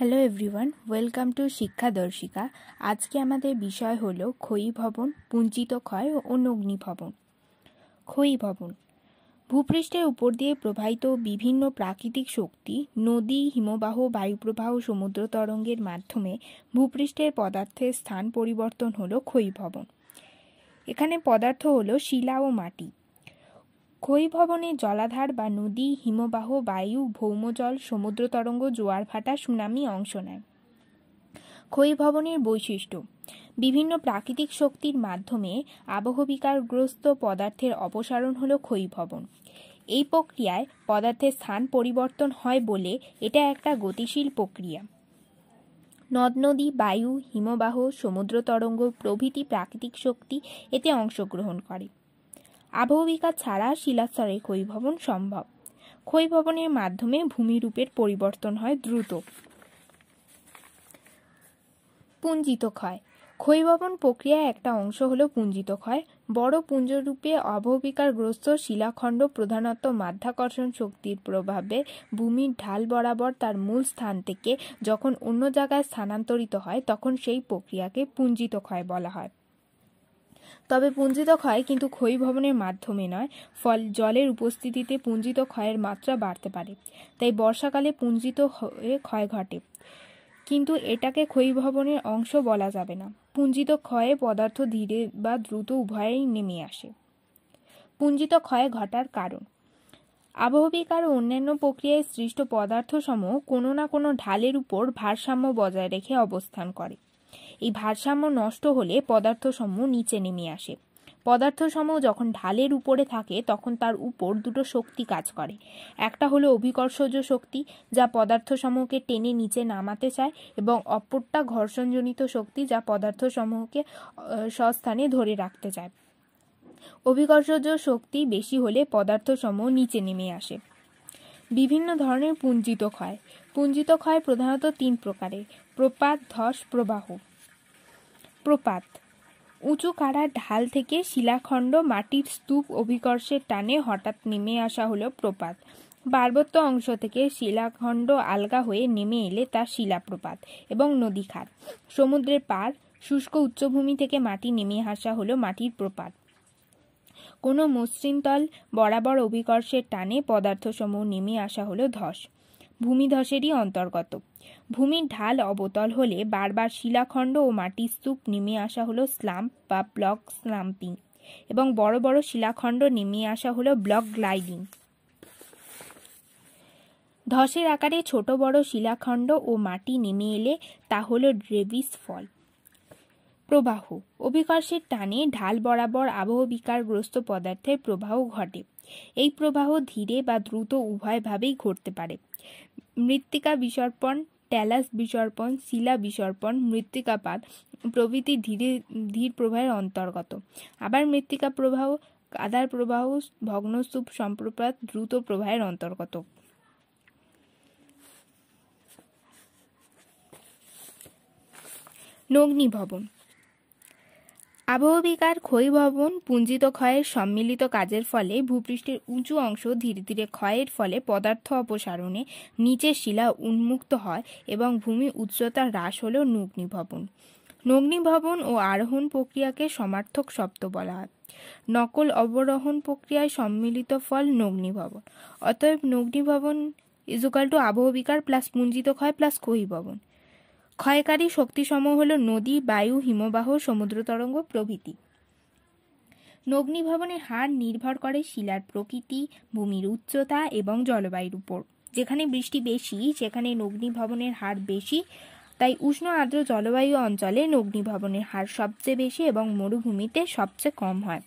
hello everyone welcome to Shikkhadarshika আজকে আমাদের বিষয় হল ক্ষয়ী ভবন পুঞ্জিত ক্ষয় ও নগ্নি ভবন ক্ষয়ী ভবন ভূপৃষ্ঠের উপর দিয়ে প্রবাহিত বিভিন্ন প্রাকৃতিক শক্তি নদী হিমবাহ বায়ুপ্রবাহ সমুদ্র তরঙ্গের মাধ্যমে ভূপৃষ্ঠের পদার্থের স্থান পরিবর্তন হল ক্ষয়ী ভবন এখানে পদার্থ হল শিলা ও মাটি ভবনে জলাধার বা নদী হিমবাহ বায়ু ভৌমজল সমুদ্র তরঙ্গ জোয়ার ভাটা সুনামি অংশ নেয় ভবনের বৈশিষ্ট্য বিভিন্ন প্রাকৃতিক শক্তির মাধ্যমে আবহবিকারগ্রস্ত পদার্থের অপসারণ হল ক্ষয়ীভবন এই প্রক্রিয়ায় পদার্থের স্থান পরিবর্তন হয় বলে এটা একটা গতিশীল প্রক্রিয়া নদ নদী বায়ু হিমবাহ সমুদ্র তরঙ্গ প্রভৃতি প্রাকৃতিক শক্তি এতে অংশগ্রহণ করে আবহবিকা ছাড়া শিলাস্তরে ক্ষয়ভবন সম্ভব ক্ষয়ভবনের মাধ্যমে ভূমিরূপের পরিবর্তন হয় দ্রুত পুঞ্জিত ক্ষয় ক্ষয়ভবন প্রক্রিয়া একটা অংশ হল পুঞ্জিত ক্ষয় বড় পুঞ্জরূপে অবহবিকারগ্রস্ত শিলাখণ্ড প্রধানত মাধ্যাকর্ষণ শক্তির প্রভাবে ভূমির ঢাল বরাবর তার মূল স্থান থেকে যখন অন্য জায়গায় স্থানান্তরিত হয় তখন সেই প্রক্রিয়াকে পুঞ্জিত ক্ষয় বলা হয় তবে পুঞ্জিত ক্ষয় কিন্তু ক্ষয়ীভবনের মাধ্যমে নয় ফল জলের উপস্থিতিতে পুঞ্জিত ক্ষয়ের মাত্রা বাড়তে পারে তাই বর্ষাকালে পুঞ্জিত হয়ে ক্ষয় ঘটে কিন্তু এটাকে ক্ষয়ীভবনের অংশ বলা যাবে না পুঞ্জিত ক্ষয়ে পদার্থ ধীরে বা দ্রুত উভয়েই নেমে আসে পুঞ্জিত ক্ষয় ঘটার কারণ আবহবিক আর অন্যান্য প্রক্রিয়ায় সৃষ্ট পদার্থসমূহ কোনো না কোনো ঢালের উপর ভারসাম্য বজায় রেখে অবস্থান করে এই ভারসাম্য নষ্ট হলে পদার্থসমূহ নিচে নেমে আসে পদার্থসমূহ যখন ঢালের উপরে থাকে তখন তার উপর দুটো শক্তি কাজ করে একটা হলো অভিকর্ষজ শক্তি যা পদার্থসমূহকে টেনে নিচে নামাতে চায় এবং অপরটা ঘর্ষণজনিত শক্তি যা পদার্থসমূহকে সস্থানে ধরে রাখতে চায় অভিকর্ষজ শক্তি বেশি হলে পদার্থসমূহ নিচে নেমে আসে বিভিন্ন ধরনের পুঞ্জিত ক্ষয় পুঞ্জিত ক্ষয় প্রধানত তিন প্রকারের প্রপাত ধস প্রবাহ প্রপাত উঁচু কাড়া ঢাল থেকে শিলাখণ্ড মাটির স্তূপ অভিকর্ষের টানে হঠাৎ নেমে আসা হলো প্রপাত পার্বত্য অংশ থেকে শিলাখণ্ড আলগা হয়ে নেমে এলে তা শিলাপ্রপাত এবং নদীখাত সমুদ্রের পার শুষ্ক উচ্চভূমি থেকে মাটি নেমে আসা হলো মাটির প্রপাত কোনো মসৃণতল বরাবর অভিকর্ষের টানে পদার্থসমূহ নেমে আসা হলো ধস ভূমিধসেরই অন্তর্গত ভূমির ঢাল অবতল হলে বারবার শিলাখণ্ড ও মাটির স্তূপ নেমে আসা হলো স্লাম্প বা ব্লক স্লাম্পিং এবং বড় বড় শিলাখণ্ড নেমে আসা হলো ব্লক গ্লাইডিং ধসের আকারে ছোট বড় শিলাখণ্ড ও মাটি নেমে এলে তা হলো ড্রেভিস ফল প্রবাহ অভিকর্ষের টানে ঢাল বরাবর আবহবিকারগ্রস্ত পদার্থের প্রবাহ ঘটে এই প্রবাহ ধীরে বা দ্রুত উভয়ভাবেই ঘটতে পারে মৃত্তিকা বিসর্পণ ট্যালাস বিসর্পণ শিলা বিসর্পণ মৃত্তিকাপাত প্রভৃতি ধীরে ধীর প্রবাহের অন্তর্গত আবার মৃত্তিকা প্রবাহ কাদার প্রবাহ ভগ্নস্তূপ সম্প্রপাত দ্রুত প্রবাহের অন্তর্গত ভবন আবহবিকার ক্ষয়ীভবন পুঞ্জিত ক্ষয়ের সম্মিলিত কাজের ফলে ভূপৃষ্ঠের উঁচু অংশ ধীরে ধীরে ক্ষয়ের ফলে পদার্থ অপসারণে নিচে শিলা উন্মুক্ত হয় এবং ভূমি উচ্চতা হ্রাস হল নগ্নিভবন নগ্নিভবন ও আরোহণ প্রক্রিয়াকে সমার্থক শব্দ বলা হয় নকল অবরোহণ প্রক্রিয়ায় সম্মিলিত ফল নগ্নিভবন অতএব নগ্নিভবন ইজুকাল টু আবহবিকার প্লাস পুঞ্জিত ক্ষয় প্লাস ক্ষয়ীভবন ক্ষয়কারী শক্তিসমূহ হল নদী বায়ু হিমবাহ সমুদ্র তরঙ্গ প্রভৃতি নগ্নিভবনের হার নির্ভর করে শিলার প্রকৃতি ভূমির উচ্চতা এবং জলবায়ুর উপর যেখানে বৃষ্টি বেশি সেখানে নগ্নিভবনের হার বেশি তাই উষ্ণ আর্দ্র জলবায়ু অঞ্চলে নগ্নিভবনের হার সবচেয়ে বেশি এবং মরুভূমিতে সবচেয়ে কম হয়